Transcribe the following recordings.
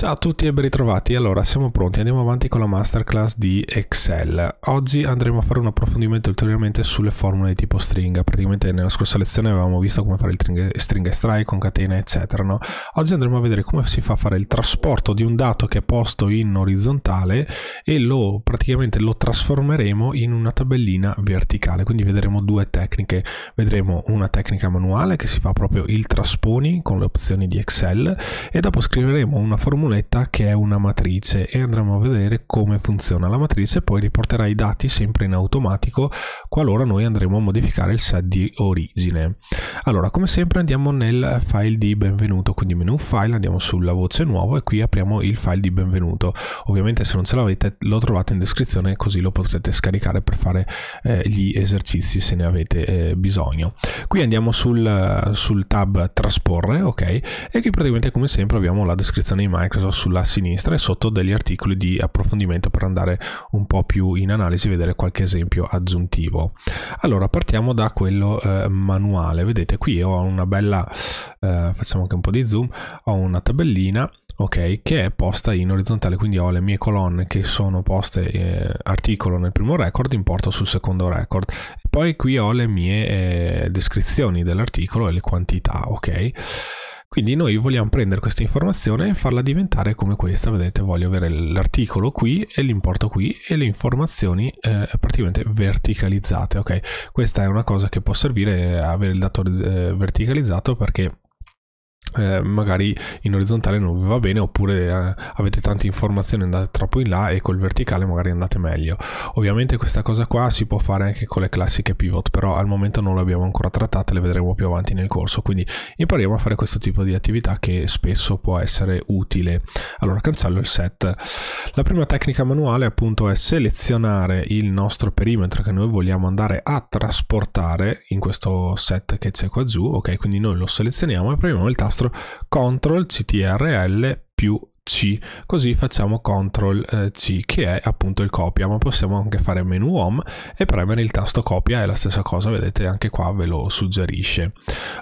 Ciao a tutti e ben ritrovati. Allora, siamo pronti, andiamo avanti con la masterclass di Excel. Oggi andremo a fare un approfondimento ulteriormente sulle formule di tipo stringa. Praticamente nella scorsa lezione avevamo visto come fare il stringa strike con catene, eccetera, no? Oggi andremo a vedere come si fa a fare il trasporto di un dato che è posto in orizzontale e lo praticamente lo trasformeremo in una tabellina verticale. Quindi vedremo due tecniche. Vedremo una tecnica manuale che si fa proprio il trasponi con le opzioni di Excel e dopo scriveremo una formula lunetta che è una matrice e andremo a vedere come funziona la matrice poi riporterà i dati sempre in automatico qualora noi andremo a modificare il set di origine. Allora come sempre andiamo nel file di benvenuto quindi menu file andiamo sulla voce nuova e qui apriamo il file di benvenuto ovviamente se non ce l'avete lo trovate in descrizione così lo potrete scaricare per fare eh, gli esercizi se ne avete eh, bisogno. Qui andiamo sul, sul tab trasporre ok e qui praticamente come sempre abbiamo la descrizione di Microsoft caso sulla sinistra e sotto degli articoli di approfondimento per andare un po' più in analisi e vedere qualche esempio aggiuntivo. Allora partiamo da quello eh, manuale, vedete qui ho una bella, eh, facciamo anche un po' di zoom, ho una tabellina ok che è posta in orizzontale quindi ho le mie colonne che sono poste eh, articolo nel primo record importo sul secondo record poi qui ho le mie eh, descrizioni dell'articolo e le quantità ok quindi noi vogliamo prendere questa informazione e farla diventare come questa, vedete voglio avere l'articolo qui e l'importo qui e le informazioni eh, praticamente verticalizzate, ok? Questa è una cosa che può servire avere il dato eh, verticalizzato perché eh, magari in orizzontale non vi va bene oppure eh, avete tante informazioni andate troppo in là e col verticale magari andate meglio ovviamente questa cosa qua si può fare anche con le classiche pivot però al momento non le abbiamo ancora trattate le vedremo più avanti nel corso quindi impariamo a fare questo tipo di attività che spesso può essere utile allora cancello il set la prima tecnica manuale appunto è selezionare il nostro perimetro che noi vogliamo andare a trasportare in questo set che c'è qua giù ok quindi noi lo selezioniamo e premiamo il tasto nastro CTRL CTRL più c, così facciamo CTRL eh, C che è appunto il copia, ma possiamo anche fare menu home e premere il tasto copia è la stessa cosa, vedete anche qua ve lo suggerisce.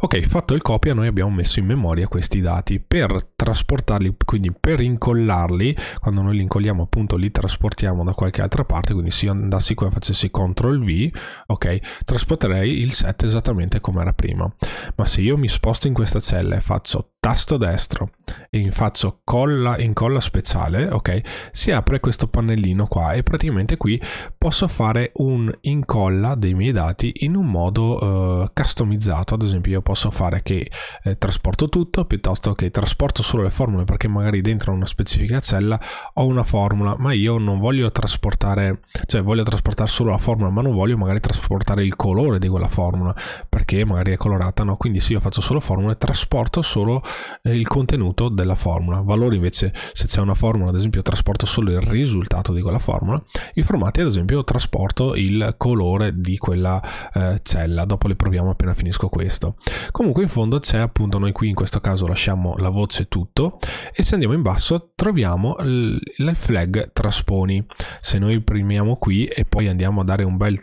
Ok, fatto il copia noi abbiamo messo in memoria questi dati per trasportarli, quindi per incollarli, quando noi li incolliamo appunto li trasportiamo da qualche altra parte, quindi se io andassi qua e facessi CTRL V, ok, trasporterei il set esattamente come era prima. Ma se io mi sposto in questa cella e faccio tasto destro e faccio colla incolla speciale, ok? Si apre questo pannellino qua e praticamente qui posso fare un incolla dei miei dati in un modo eh, customizzato, ad esempio io posso fare che eh, trasporto tutto piuttosto che trasporto solo le formule perché magari dentro una specifica cella ho una formula, ma io non voglio trasportare, cioè voglio trasportare solo la formula, ma non voglio magari trasportare il colore di quella formula perché magari è colorata, no? Quindi se io faccio solo formule trasporto solo eh, il contenuto della formula. Valori invece, se c'è una formula, ad esempio, trasporto solo il risultato di quella formula. I formati, ad esempio, trasporto il colore di quella eh, cella. Dopo li proviamo appena finisco questo. Comunque in fondo c'è appunto noi qui in questo caso lasciamo la voce tutto e se andiamo in basso troviamo il flag trasponi. Se noi premiamo qui e poi andiamo a dare un bel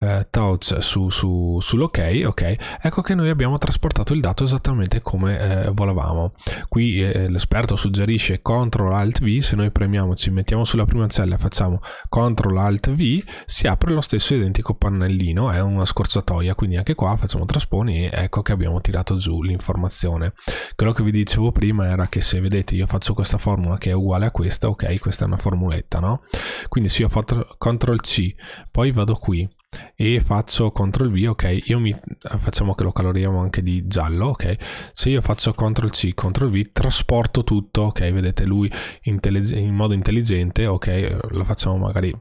eh, touch su, su, sull'ok, ok, ecco che noi abbiamo trasportato il dato esattamente come eh, volevamo lavoravamo. Qui eh, l'esperto suggerisce CTRL ALT V, se noi premiamo, ci mettiamo sulla prima cella, e facciamo CTRL ALT V, si apre lo stesso identico pannellino, è una scorciatoia, quindi anche qua facciamo trasponi e ecco che abbiamo tirato giù l'informazione. Quello che vi dicevo prima era che se vedete io faccio questa formula che è uguale a questa, ok, questa è una formuletta, no? Quindi se io faccio CTRL C, poi vado qui, e faccio CTRL V, ok, io mi, facciamo che lo caloriamo anche di giallo, ok, se io faccio CTRL C, CTRL V, trasporto tutto, ok, vedete lui in modo intelligente, ok, lo facciamo magari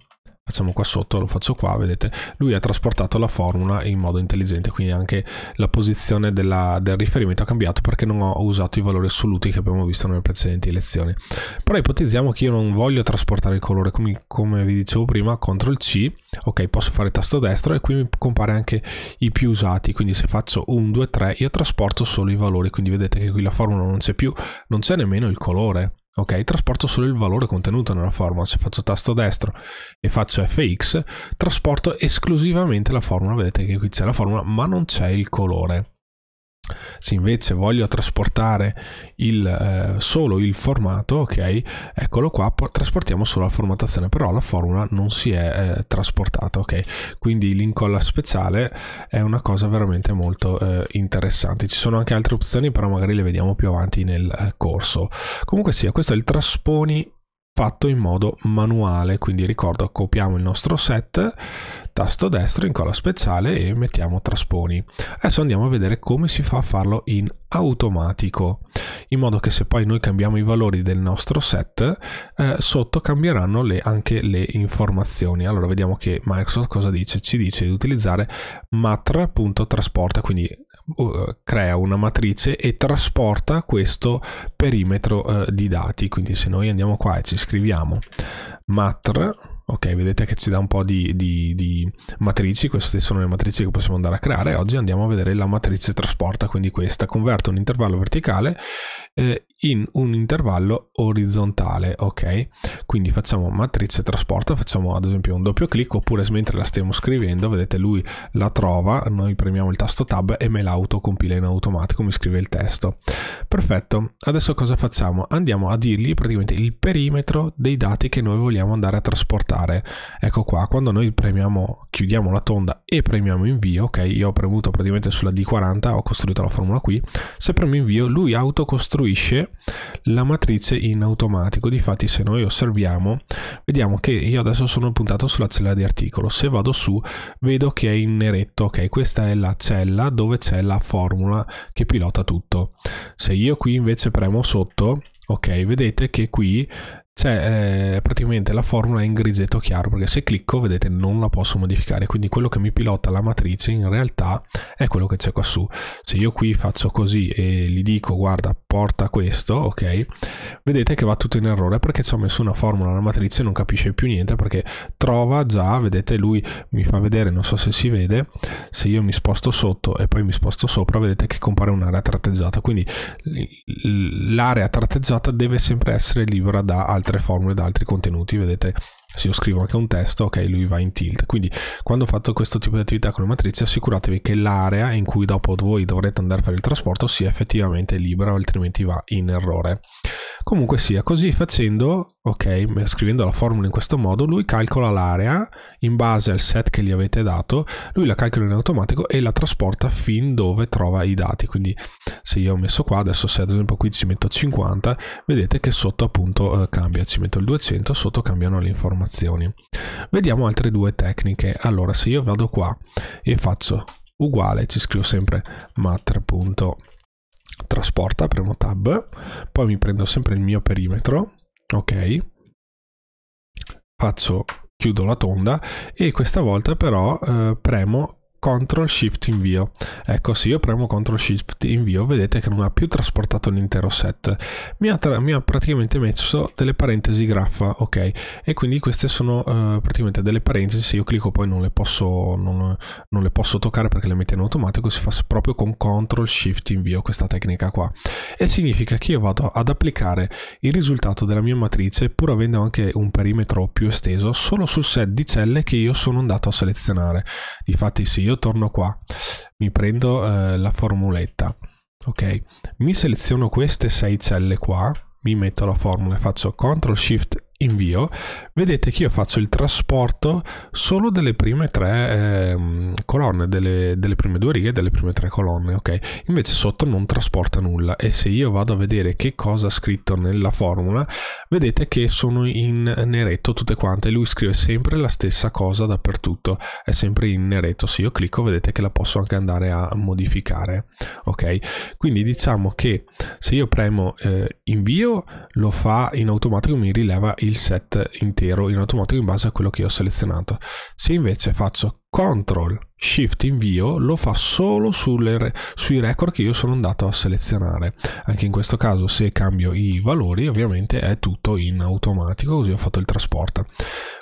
facciamo qua sotto, lo faccio qua, vedete, lui ha trasportato la formula in modo intelligente, quindi anche la posizione della, del riferimento ha cambiato perché non ho usato i valori assoluti che abbiamo visto nelle precedenti lezioni. Però ipotizziamo che io non voglio trasportare il colore, come, come vi dicevo prima, CTRL C, ok, posso fare tasto destro e qui mi compare anche i più usati, quindi se faccio 1, 2, 3, io trasporto solo i valori, quindi vedete che qui la formula non c'è più, non c'è nemmeno il colore ok? Trasporto solo il valore contenuto nella formula. Se faccio tasto destro e faccio fx, trasporto esclusivamente la formula. Vedete che qui c'è la formula, ma non c'è il colore se invece voglio trasportare il, eh, solo il formato ok eccolo qua trasportiamo solo la formattazione però la formula non si è eh, trasportata ok quindi l'incolla speciale è una cosa veramente molto eh, interessante ci sono anche altre opzioni però magari le vediamo più avanti nel eh, corso comunque sia questo è il trasponi fatto in modo manuale, quindi ricordo copiamo il nostro set, tasto destro, incolla speciale e mettiamo trasponi. Adesso andiamo a vedere come si fa a farlo in automatico, in modo che se poi noi cambiamo i valori del nostro set, eh, sotto cambieranno le, anche le informazioni. Allora vediamo che Microsoft cosa dice? Ci dice di utilizzare matra.trasporta, quindi eh, crea una matrice e trasporta questo perimetro uh, di dati. Quindi se noi andiamo qua e ci scriviamo matr, ok, vedete che ci dà un po' di, di, di matrici, queste sono le matrici che possiamo andare a creare. Oggi andiamo a vedere la matrice trasporta, quindi questa converte un intervallo verticale eh, in un intervallo orizzontale, ok? Quindi facciamo matrice trasporto, facciamo ad esempio un doppio clic oppure mentre la stiamo scrivendo, vedete lui la trova, noi premiamo il tasto tab e me l'autocompila in automatico, mi scrive il testo. Perfetto, adesso cosa facciamo? Andiamo a dirgli praticamente il perimetro dei dati che noi vogliamo andare a trasportare. Ecco qua, quando noi premiamo, chiudiamo la tonda e premiamo invio, ok? Io ho premuto praticamente sulla D40, ho costruito la formula qui, se premiamo invio lui autocostruisce la matrice in automatico. Difatti se noi osserviamo vediamo che io adesso sono puntato sulla cella di articolo. Se vado su vedo che è in neretto. Ok, questa è la cella dove c'è la formula che pilota tutto. Se io qui invece premo sotto ok vedete che qui c'è eh, praticamente la formula in grigetto chiaro perché se clicco vedete non la posso modificare quindi quello che mi pilota la matrice in realtà è quello che c'è qua su se io qui faccio così e gli dico guarda porta questo ok vedete che va tutto in errore perché ci ho messo una formula la matrice non capisce più niente perché trova già vedete lui mi fa vedere non so se si vede se io mi sposto sotto e poi mi sposto sopra vedete che compare un'area tratteggiata quindi l'area tratteggiata deve sempre essere libera da altri altre formule, da altri contenuti, vedete se io scrivo anche un testo, ok, lui va in tilt. Quindi quando fatto questo tipo di attività con le matrici assicuratevi che l'area in cui dopo voi dovrete andare a fare il trasporto sia effettivamente libera, altrimenti va in errore. Comunque sia, così facendo, ok, scrivendo la formula in questo modo, lui calcola l'area in base al set che gli avete dato, lui la calcola in automatico e la trasporta fin dove trova i dati. Quindi se io ho messo qua, adesso se ad esempio qui ci metto 50, vedete che sotto appunto eh, cambia, ci metto il 200, sotto cambiano le informazioni. Vediamo altre due tecniche. Allora, se io vado qua e faccio uguale, ci scrivo sempre matter.com trasporta, premo tab, poi mi prendo sempre il mio perimetro, ok, faccio, chiudo la tonda e questa volta però eh, premo CTRL SHIFT invio. Ecco, se io premo CTRL SHIFT invio, vedete che non ha più trasportato l'intero set. Mi ha, mi ha, praticamente messo delle parentesi graffa, ok? E quindi queste sono eh, praticamente delle parentesi, se io clicco poi non le posso, non, non le posso toccare perché le mette in automatico, si fa proprio con CTRL SHIFT invio questa tecnica qua. E significa che io vado ad applicare il risultato della mia matrice, pur avendo anche un perimetro più esteso, solo sul set di celle che io sono andato a selezionare. Difatti se io io torno qua, mi prendo eh, la formuletta, ok? Mi seleziono queste sei celle qua, mi metto la formula e faccio CTRL SHIFT invio, vedete che io faccio il trasporto solo delle prime tre eh, colonne, delle, delle, prime due righe delle prime tre colonne, ok? Invece sotto non trasporta nulla e se io vado a vedere che cosa ha scritto nella formula, vedete che sono in neretto tutte quante, lui scrive sempre la stessa cosa dappertutto, è sempre in neretto, se io clicco vedete che la posso anche andare a modificare, ok? Quindi diciamo che se io premo eh, invio lo fa in automatico, mi rileva il il set intero in automatico in base a quello che ho selezionato. Se invece faccio Ctrl Shift invio lo fa solo re, sui record che io sono andato a selezionare. Anche in questo caso se cambio i valori ovviamente è tutto in automatico così ho fatto il trasporto.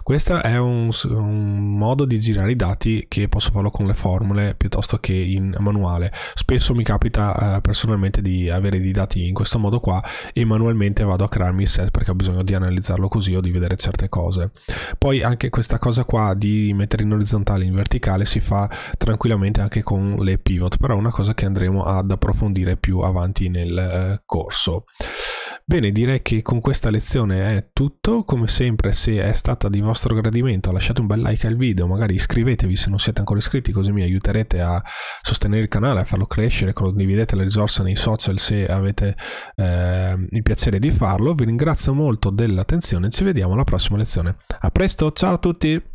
Questo è un, un, modo di girare i dati che posso farlo con le formule piuttosto che in manuale. Spesso mi capita eh, personalmente di avere dei dati in questo modo qua e manualmente vado a crearmi il set perché ho bisogno di analizzarlo così o di vedere certe cose. Poi anche questa cosa qua di mettere in orizzontale in verticale si fa tranquillamente anche con le pivot, però è una cosa che andremo ad approfondire più avanti nel eh, corso. Bene, direi che con questa lezione è tutto, come sempre se è stata di vostro gradimento lasciate un bel like al video, magari iscrivetevi se non siete ancora iscritti così mi aiuterete a sostenere il canale, a farlo crescere, condividete le risorse nei social se avete eh, il piacere di farlo, vi ringrazio molto dell'attenzione, ci vediamo alla prossima lezione, a presto, ciao a tutti!